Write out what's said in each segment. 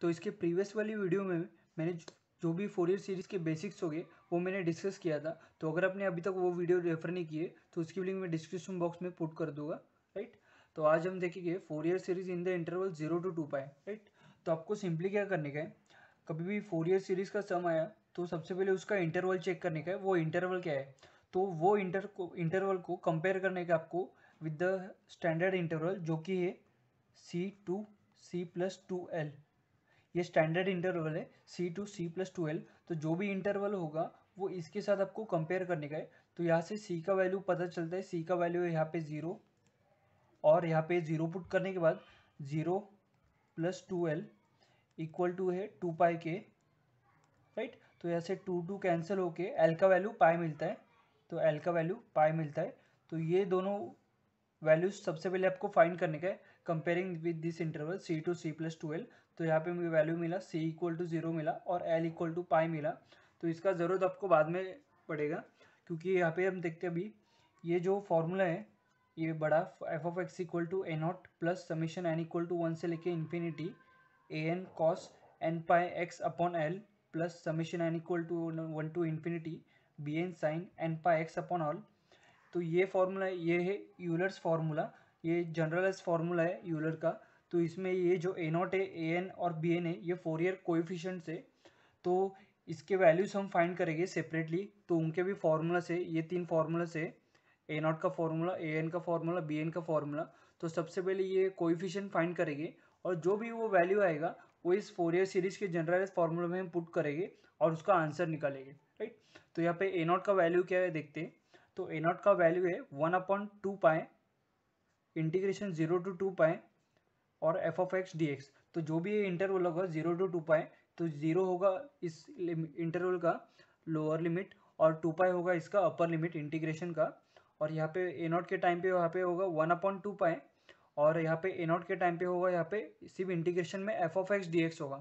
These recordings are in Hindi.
तो इसके प्रीवियस वाली वीडियो में मैंने जो भी फोर ईयर सीरीज़ के बेसिक्स हो गए वो मैंने डिस्कस किया था तो अगर आपने अभी तक वो वीडियो रेफर नहीं किए तो उसकी लिंक मैं डिस्क्रिप्शन बॉक्स में पुट कर दूंगा राइट तो आज हम देखेंगे Fourier series in the interval zero to two pi right तो आपको सिंपली क्या करने का है कभी भी फोर ईयर सीरीज़ का सम आया तो सबसे पहले उसका इंटरवल चेक करने का है वो इंटरवल क्या है तो वो इंटर को इंटरवल को कंपेयर करने का आपको विद द स्टैंडर्ड इंटरवल जो कि है c to c plus two l ये स्टैंडर्ड इंटरवल है c to c plus twelve तो जो भी इंटरवल होगा वो इसके साथ आपको कंपेयर करने का है तो यहाँ से सी का वैल्यू पता चलता है सी का वैल्यू है यहाँ पे ज़ीरो और यहाँ पे ज़ीरो पुट करने के बाद zero plus twelve equal to है टू पाई के राइट तो यहाँ से टू टू कैंसिल होके एल का वैल्यू पाई मिलता है तो एल का वैल्यू पाई मिलता है तो ये दोनों वैल्यूज सबसे पहले आपको फाइंड करने का है comparing with this interval c to c plus twelve तो यहाँ पे मुझे वैल्यू मिला सी इक्वल टू जीरो मिला और एल इक्वल टू पाई मिला तो इसका ज़रूरत आपको बाद में पड़ेगा क्योंकि यहाँ पे हम देखते हैं अभी ये जो फॉर्मूला है ये बड़ा f of x equal to a naught plus summation n equal to one से लेके infinity a n cos n pi x upon l plus summation n equal to one to infinity b n sine n pi x upon l तो ये फॉर्मूला ये है यूलर्स फार्मूला ये जनरलाइज फार्मूला है यूलर का तो इसमें ये जो ए नॉट है ए एन और बी एन है ये फोर ईयर कोइफिशेंट है तो इसके वैल्यूज हम फाइंड करेंगे सेपरेटली तो उनके भी फार्मूला से ये तीन फार्मूला से ए नॉट का फार्मूला ए एन का फार्मूला बी एन का फार्मूला तो सबसे पहले ये कोइफिशेंट फाइंड करेंगे और जो भी वो वैल्यू आएगा वो इस फोर ईयर सीरीज के जनरलाइज फार्मूला में हम पुट करेंगे और उसका आंसर निकालेंगे राइट तो यहाँ पे ए नॉट का वैल्यू क्या है देखते हैं तो ए नॉट का वैल्यू है one upon two pi integration zero to two pi और f of x d x तो जो भी ये इंटरवल होगा जीरो टू टू पाए तो जीरो होगा इस इंटरवल का लोअर लिमिट और टू पाए होगा इसका अपर लिमिट इंटीग्रेशन का और यहाँ पे ए नॉट के टाइम पे यहाँ पे होगा वन अपॉन टू पाए और यहाँ पे ए नॉट के टाइम पे होगा यहाँ पे सिर्फ इंटीग्रेशन में f of x d x होगा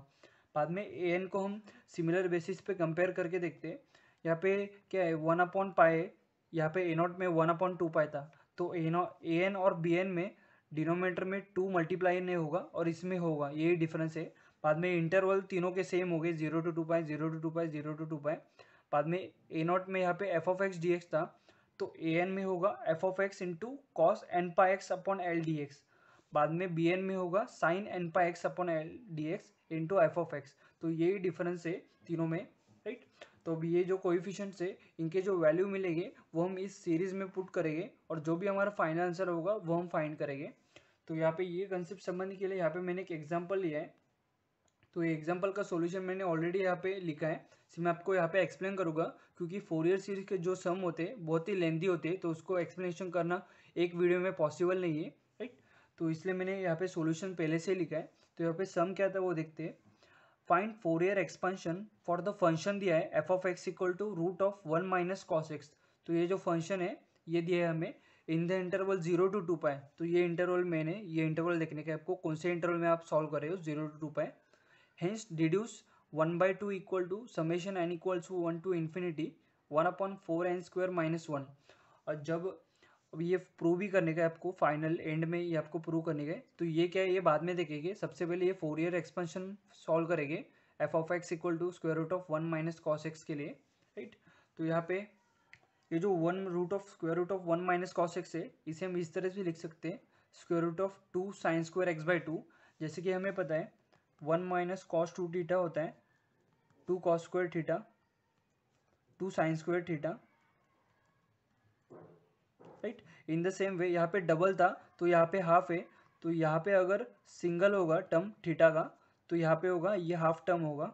बाद में ए एन को हम सिमिलर बेसिस पे कंपेयर करके देखते हैं यहाँ पे क्या है वन अपॉन पाए यहाँ पे ए नॉट में वन अपॉन टू पाए था तो ए एन और बी एन में डिनोमीटर में टू मल्टीप्लाई नहीं होगा और इसमें होगा यही डिफरेंस है बाद में इंटरवल तीनों के सेम हो गए zero to two pi zero to two pi zero to two pi बाद में ए नॉट में यहाँ पे f of x d x था तो ए एन में होगा f of x into cos n pi x upon l d x बाद में बी एन में होगा sine n pi x upon l d x into f of x तो यही डिफरेंस है तीनों में राइट तो ये जो कोइफिशेंट से इनके जो वैल्यू मिलेंगे वो हम इस सीरीज़ में पुट करेंगे और जो भी हमारा फाइनल आंसर होगा वो हम फाइंड करेंगे तो यहाँ पे ये कंसेप्ट समझने के लिए यहाँ पे मैंने एक एग्जाम्पल लिया है तो ये एग्जाम्पल का सोल्यूशन मैंने ऑलरेडी यहाँ पे लिखा है इसे मैं आपको यहाँ पे एक्सप्लेन करूँगा क्योंकि फोर ईयर सीरीज के जो सम होते हैं बहुत ही लेंदी होते हैं तो उसको एक्सप्लेनेशन करना एक वीडियो में पॉसिबल नहीं है राइट तो इसलिए मैंने यहाँ पे सोल्यूशन पहले से लिखा है तो यहाँ पे सम क्या था वो देखते हैं Fourier expansion for the function दिया है f of x equal to root of one minus cos x तो ये जो फंक्शन है ये दिया है हमें in the interval zero to two pi तो ये इंटरवल मैंने ये इंटरवल देखने के आपको कौन से इंटरवल में आप सॉल्व कर रहे हो zero to two pi hence deduce one by two equal to summation n equals to one to infinity one upon four n square minus one और जब अब ये प्रूव भी करने का आपको फाइनल एंड में ये आपको प्रूव करने का तो ये क्या है ये बाद में देखेंगे सबसे पहले ये फोर ईयर एक्सपेंशन सॉल्व करेंगे f of x equal to square root of one minus cos x के लिए राइट तो यहाँ पे ये जो one root of square root of one minus cos x है इसे हम इस तरह से लिख सकते हैं square root of two sine square x by two जैसे कि हमें पता है one minus cos two theta होता है to cos square theta two sine square theta right in the same way यहाँ पे डबल था तो यहाँ पे हाफ है तो यहाँ पे अगर सिंगल होगा टर्म थीटा का तो यहाँ पे होगा ये हाफ टर्म होगा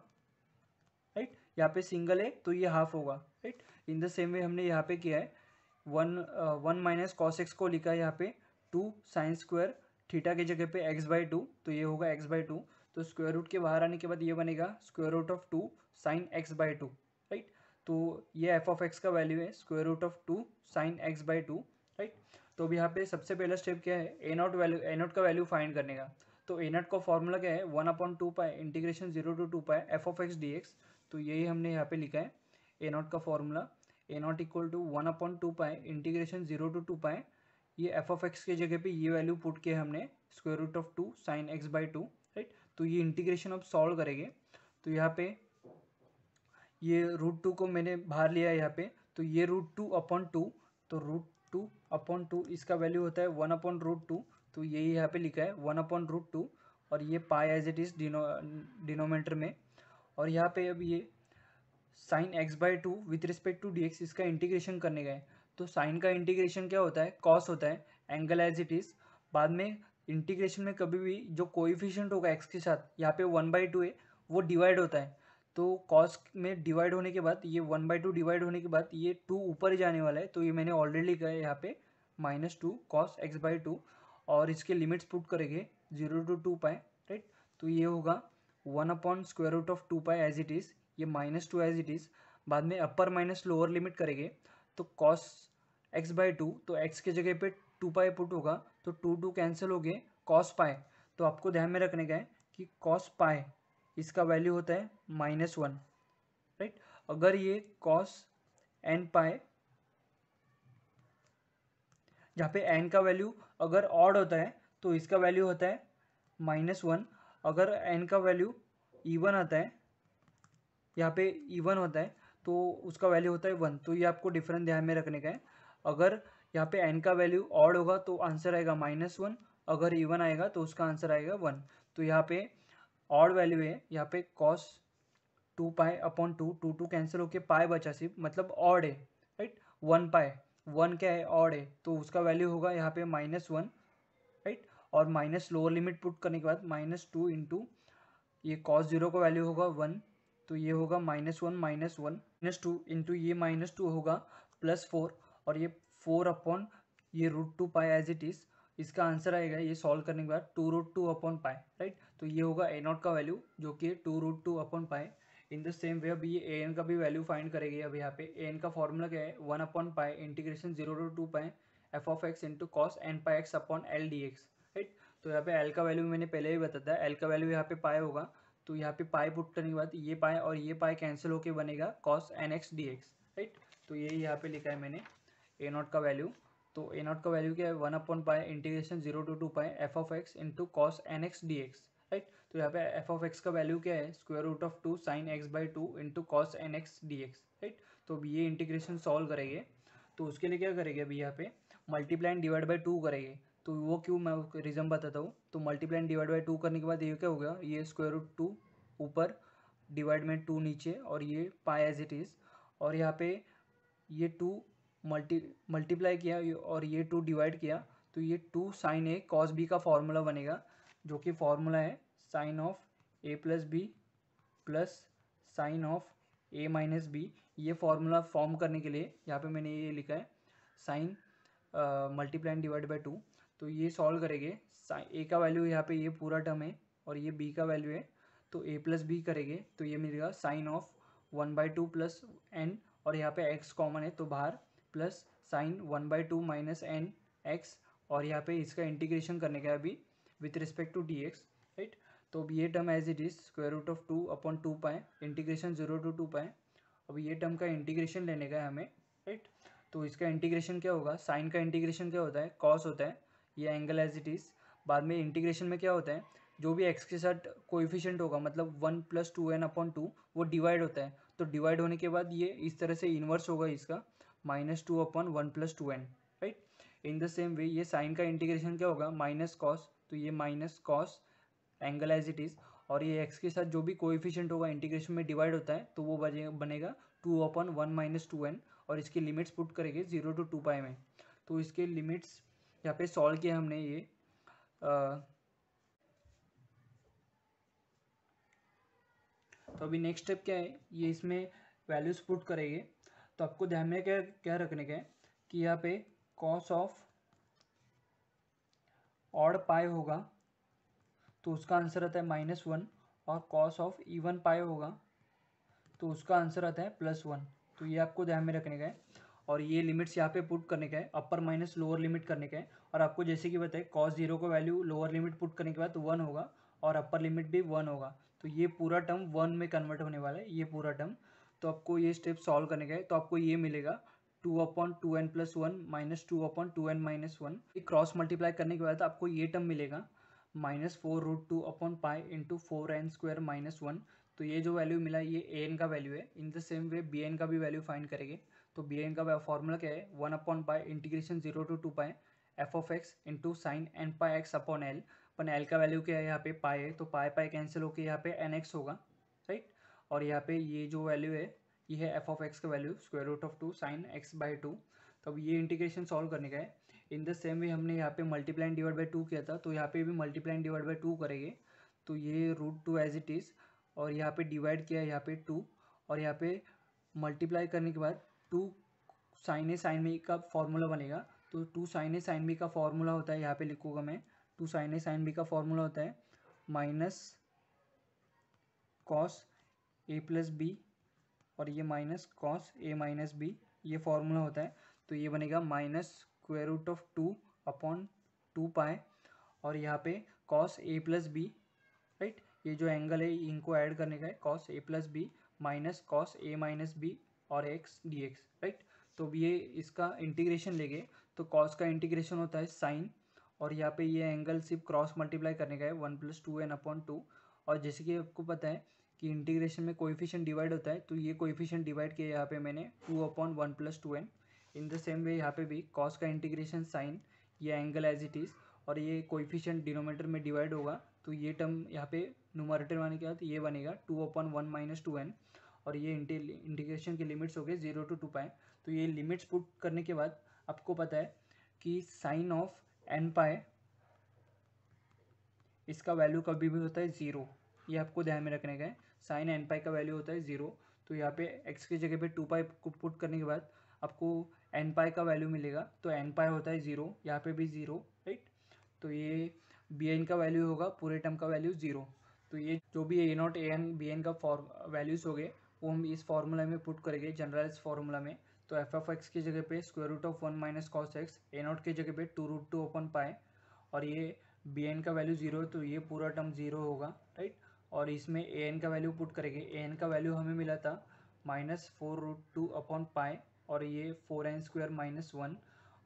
राइट यहाँ पे सिंगल है तो ये हाफ होगा right in the same way हमने यहाँ पे किया है one one minus cos x को लिखा है यहाँ पे टू साइन स्क्वायर थीटा की जगह पे एक्स बाई टू तो ये होगा एक्स बाई टू तो स्क्वायर रूट के बाहर आने के बाद ये बनेगा square root of two sine x by two right तो ये एफ ऑफ एक्स का वैल्यू है square root of two sine x by two right तो अब यहाँ पे सबसे पहला स्टेप क्या है a naught value a naught का वैल्यू फाइंड करने का तो ए नॉट का फॉर्मूला क्या है one upon two pi integration zero to two pi f of x d x तो यही हमने यहाँ पे लिखा है ए नॉट का formula a naught equal to one upon two pi integration zero to two pi ये एफ ऑफ एक्स की जगह पे ये वैल्यू पुट किया हमने square root of two sine x by two right तो ये इंटीग्रेशन अब सॉल्व करेंगे तो यहाँ पे ये रूट टू को मैंने बाहर लिया है यहाँ पे तो ये रूट टू अपॉन टू तो रूट टू अपॉन टू इसका वैल्यू होता है वन अपॉन रूट टू तो यही यहाँ पे लिखा है वन अपॉन रूट टू और ये पाई एज इट इज़ डिनो डिनोमेटर में और यहाँ पे अब ये sine x by two with respect to d x इसका इंटीग्रेशन करने का है तो साइन का इंटीग्रेशन क्या होता है कॉस होता है एंगल एज इट इज़ बाद में इंटीग्रेशन में कभी भी जो कोइफिशियंट होगा एक्स के साथ यहाँ पे वन बाई टू है वो डिवाइड होता है तो कॉस में डिवाइड होने के बाद ये वन बाई टू डिवाइड होने के बाद ये टू ऊपर जाने वाला है तो ये मैंने ऑलरेडी कहा है यहाँ पे minus two cos x by two और इसके लिमिट्स पुट करेंगे zero to two pi right तो ये होगा one upon square root of two pi as it is ये minus two as it is बाद में अपर माइनस लोअर लिमिट करेंगे तो कॉस एक्स बाई टू तो एक्स के जगह पे टू पाए पुट होगा तो टू टू कैंसिल हो गए कॉस पाए तो आपको ध्यान में रखने का है कि कॉस पाए इसका वैल्यू होता है माइनस वन राइट अगर ये कॉस एन पाए जहाँ पे एन का वैल्यू अगर ऑड होता है तो इसका वैल्यू होता है माइनस वन अगर एन का वैल्यू ईवन आता है यहाँ पे ईवन होता है तो उसका वैल्यू होता है वन तो ये आपको डिफरेंस ध्यान में रखने का है अगर यहाँ पे एन का वैल्यू ऑड होगा तो आंसर आएगा माइनस वन अगर ईवन आएगा तो उसका आंसर आएगा वन तो यहाँ पे ऑड वैल्यू है यहाँ पे cos two pi upon two two two cancel होके पाए बचा सिर्फ मतलब ऑड है राइट वन पाए वन क्या है ऑड है तो उसका वैल्यू होगा यहाँ पे माइनस वन राइट और माइनस लोअर लिमिट पुट करने के बाद माइनस टू इंटू ये कॉस जीरो का वैल्यू होगा वन तो ये होगा minus one minus one minus two into ये माइनस टू होगा प्लस फोर और ये फोर अपॉन ये root two pi as it is इसका आंसर आएगा ये सॉल्व करने के बाद two root two upon pi right तो ये होगा ए नॉट का वैल्यू जो कि टू रूट टू अपॉन पाए इन द सेम वे अभी ये ए एन का भी वैल्यू फाइंड करेगी अभी यहाँ पे ए एन का फॉर्मूला क्या है one upon pi integration zero to two pi f of x into cos n pi x upon l d x right तो यहाँ पे एल का वैल्यू मैंने पहले ही बताया था एल का वैल्यू यहाँ पे पाए होगा तो यहाँ पे पाए पुट करने के बाद ये पाए और ये पाए कैंसिल होकर बनेगा cos n x d x right तो ये यहाँ पे लिखा है मैंने ए नॉट का वैल्यू तो ए नॉट का वैल्यू क्या है one upon pi integration zero to two pi f of x into cos n x d x right तो यहाँ पे एफ ऑफ एक्स का वैल्यू क्या है square root of two sine x by two into cos n x d x right तो अब ये इंटीग्रेशन सॉल्व करेंगे तो उसके लिए क्या करेंगे अभी यहाँ पे multiply and divide by two करेंगे तो वो क्यों मैं रीज़न बताता हूँ तो multiply and divide by two करने के बाद ये क्या हो गया ये स्क्वायर रूट टू ऊपर डिवाइड में टू नीचे और ये पाए एज इट इज़ और यहाँ पे ये टू मल्टी मल्टीप्लाई किया और ये टू डिवाइड किया तो ये two sine a cos b का फॉर्मूला बनेगा जो कि फॉर्मूला है sine of a plus b plus sine of a minus b ये फार्मूला फॉर्म करने के लिए यहाँ पे मैंने ये लिखा है sine multiply and divide by two तो ये सॉल्व करेंगे ए का वैल्यू यहाँ पे ये पूरा टर्म है और ये बी का वैल्यू है तो ए प्लस बी करेंगे तो ये मिलेगा sine of one by two plus n और यहाँ पे एक्स कॉमन है तो बाहर plus sine one by two minus n x और यहाँ पे इसका इंटीग्रेशन करने का अभी with respect to d x right तो अब ये term as it is square root of two upon two pi integration zero to two pi अब ये टर्म का इंटीग्रेशन लेने का है हमें राइट तो इसका इंटीग्रेशन क्या होगा साइन का इंटीग्रेशन क्या होता है कॉस होता है ये एंगल एज इट इज़ बाद में इंटीग्रेशन में क्या होता है जो भी एक्स के साथ कोइफिशियंट होगा मतलब one plus two n upon two वो डिवाइड होता है तो डिवाइड होने के बाद ये इस तरह से इन्वर्स होगा इसका minus two upon one plus two n right in the same way ये साइन का इंटीग्रेशन क्या होगा माइनस कॉस तो ये minus cos angle as it is और ये एक्स के साथ जो भी कोएफिशिएंट होगा इंटीग्रेशन में डिवाइड होता है तो वो बनेगा two upon one minus two n और इसकी लिमिट्स पुट करेंगे जीरो टू टू पाई में तो इसके लिमिट्स यहाँ पे सॉल्व किया हमने ये आ, तो अभी नेक्स्ट स्टेप क्या है ये इसमें वैल्यूज पुट करेंगे तो आपको ध्यान में क्या क्या रखने का है कि यहाँ पे कॉस ऑफ ऑड पाई होगा तो उसका आंसर आता है माइनस वन और cos of e one pi होगा तो उसका आंसर आता है प्लस वन तो ये आपको ध्यान में रखने का है और ये लिमिट्स यहाँ पे पुट करने का है अपर माइनस लोअर लिमिट करने का है और आपको जैसे कि बताए कॉस जीरो का वैल्यू लोअर लिमिट पुट करने के बाद वन तो होगा और अपर लिमिट भी वन होगा तो ये पूरा टर्म वन में कन्वर्ट होने वाला है ये पूरा टर्म तो आपको ये स्टेप सॉल्व करने का है तो आपको ये मिलेगा two upon two n plus one minus two upon two n minus one cross multiply करने के बाद आपको ये टर्म मिलेगा minus four root two upon pi into four n square minus one तो ये जो वैल्यू मिला ये ए एन का वैल्यू है in the same way b n का भी वैल्यू फाइंड करेंगे तो बी एन का फॉर्मूला क्या है one upon pi integration zero to two pi f of x into sine n pi x upon l upon l का वैल्यू क्या है यहाँ पे पाए है तो पाए पाए कैंसिल होकर यहाँ पे एन एक्स होगा राइट और यहाँ पे ये जो वैल्यू है ये है एफ ऑफ एक्स का value square root of two sine x by two तब ये इंटीग्रेशन सॉल्व करने का है इन द सेम वे हमने यहाँ पे मल्टीप्लाइन डिवाइड बाई टू किया था तो यहाँ पे भी मल्टीप्लाइन डिवाइड बाई टू करेंगे तो ये root two as it is और यहाँ पे डिवाइड किया है यहाँ पे टू और यहाँ पे मल्टीप्लाई करने के बाद two sine a sine b का फॉर्मूला बनेगा तो two sine a sine b का फॉर्मूला होता है यहाँ पे लिखूंगा मैं two sine a sine b का फॉर्मूला होता है minus cos a plus b और ये minus cos a minus b ये फॉर्मूला होता है तो ये बनेगा minus square root of two upon two pi और यहाँ पे cos a plus b right ये जो एंगल है इनको ऐड करने का है cos a plus b minus cos a minus b और एक्स डी एक्स राइट तो ये इसका इंटीग्रेशन लेंगे तो कॉस का इंटीग्रेशन होता है साइन और यहाँ पे ये एंगल सिर्फ क्रॉस मल्टीप्लाई करने का है one plus two n upon two और जैसे कि आपको पता है कि इंटीग्रेशन में कोएफिशिएंट डिवाइड होता है तो ये कोएफिशिएंट डिवाइड किया यहाँ पे मैंने two upon one plus two n in the same way यहाँ पे भी कॉस का इंटीग्रेशन साइन ये एंगल एज इट इज़ और ये कोइफिशियंट डिनोमीटर में डिवाइड होगा तो ये टर्म यहाँ पे नुमरेटर माने क्या तो ये बनेगा two upon one minus two n और ये इंटीग्रेशन के लिमिट्स हो गए जीरो टू टू पाए तो ये लिमिट्स पुट करने के बाद आपको पता है कि साइन ऑफ एन पाए इसका वैल्यू कभी भी होता है ज़ीरो ये आपको ध्यान में रखने का है साइन एन पाई का वैल्यू होता है ज़ीरो तो यहाँ पे एक्स की जगह पे टू पाई को पुट करने के बाद आपको एन पाई का वैल्यू मिलेगा तो एन पाई होता है ज़ीरो यहाँ पे भी ज़ीरो राइट तो ये बी एन का वैल्यू होगा पूरे टर्म का वैल्यू ज़ीरो तो ये जो भी a naught a n b n का फॉर्म वैल्यूज़ हो गए वो हम इस फार्मूला में पुट करेंगे जनरलाइज फार्मूला में तो एफ एफ एक्स की जगह पे square root of one minus cos x a naught की जगह पे to root to open pi और ये बी एन का वैल्यू जीरो है तो ये पूरा टर्म जीरो होगा राइट और इसमें ए एन का वैल्यू पुट करेंगे ए एन का वैल्यू हमें मिला था minus four root two upon pi और ये four n square minus one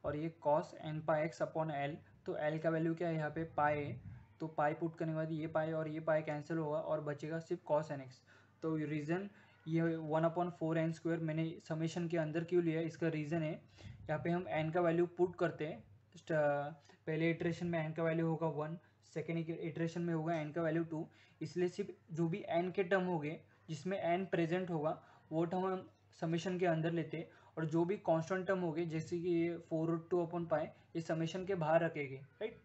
और ये cos n pi x upon l तो एल का वैल्यू क्या है यहाँ पे पाए तो पाई पुट करने के बाद ये पाए और ये पाए कैंसिल होगा और बचेगा सिर्फ कॉस एन एक्स तो रीज़न ये one upon four n square मैंने समेशन के अंदर क्यों लिया इसका रीज़न है यहाँ पे हम एन का वैल्यू पुट करते हैं uh, पहले इटरेशन में एन का वैल्यू होगा वन सेकेंड इटरेशन में होगा एन का वैल्यू टू इसलिए सिर्फ जो भी एन के टर्म हो गए जिसमें एन प्रेजेंट होगा वो टर्म हम समेशन के अंदर लेते और जो भी कॉन्स्टेंट टर्म होगी जैसे कि ये फोर रूट टू अपॉन पाए ये समेशन के बाहर रखेंगे राइट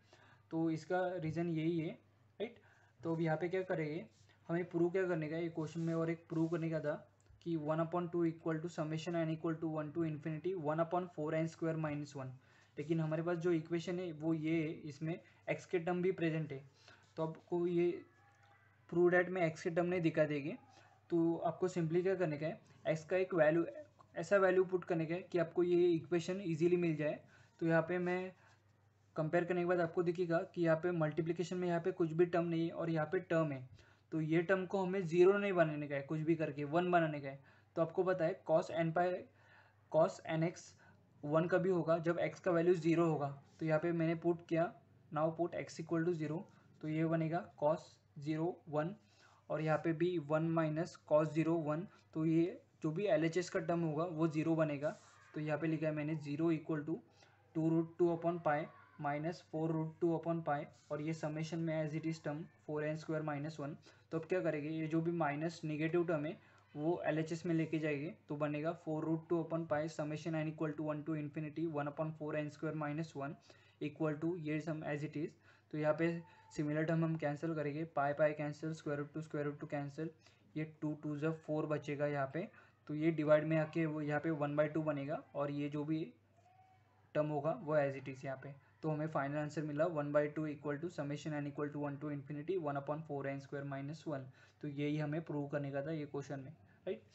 तो इसका रीज़न यही है राइट तो अब यहाँ पे क्या करेंगे हमें प्रूव क्या करने का ये क्वेश्चन में और एक प्रूव करने का था कि one upon two equal to summation n equal to one to infinity one upon four n square minus one लेकिन हमारे पास जो इक्वेशन है वो ये है इसमें एक्स के टर्म भी प्रेजेंट है तो आपको ये प्रूव डेट में एक्स के टर्म नहीं दिखा देगी तो आपको सिंपली क्या करने का है एक्स का एक वैल्यू ऐसा वैल्यू पुट करने का है कि आपको ये इक्वेशन इजीली मिल जाए तो यहाँ पे मैं कंपेयर करने के बाद आपको दिखेगा कि यहाँ पे मल्टीप्लिकेशन में यहाँ पे कुछ भी टर्म नहीं है और यहाँ पे टर्म है तो ये टर्म को हमें ज़ीरो नहीं बनाने का है कुछ भी करके वन बनाने का है तो आपको पता है cos n pi cos n x one का भी होगा जब एक्स का वैल्यू ज़ीरो होगा तो यहाँ पे मैंने पुट किया now put x equal to zero तो ये बनेगा कॉस ज़ीरो वन और यहाँ पे भी one minus cos zero one तो ये जो भी एल का टर्म होगा वो ज़ीरो बनेगा तो यहाँ पे लिखा है मैंने zero equal to two root two upon pi minus four root two upon pi और ये समेशन में as it is term four n square minus one तो अब क्या करेंगे ये जो भी माइनस निगेटिव टर्म है वो एल एच एस में लेके जाएगी तो बनेगा four root two upon pi summation n equal to one to infinity one upon four n square minus one equal to ये सम एज इट इज़ तो यहाँ पे सिमिलर टर्म हम कैंसिल करेंगे pi pi cancel square root two square root two cancel ये टू टू जब फोर बचेगा यहाँ पे तो ये डिवाइड में आके वो यहाँ पे वन बाई टू बनेगा और ये जो भी टर्म होगा वो एज इट इज़ यहाँ पे तो हमें फाइनल आंसर मिला one by two equal to summation n equal to one to infinity one upon four n square minus one तो यही हमें प्रूव करने का था ये क्वेश्चन में राइट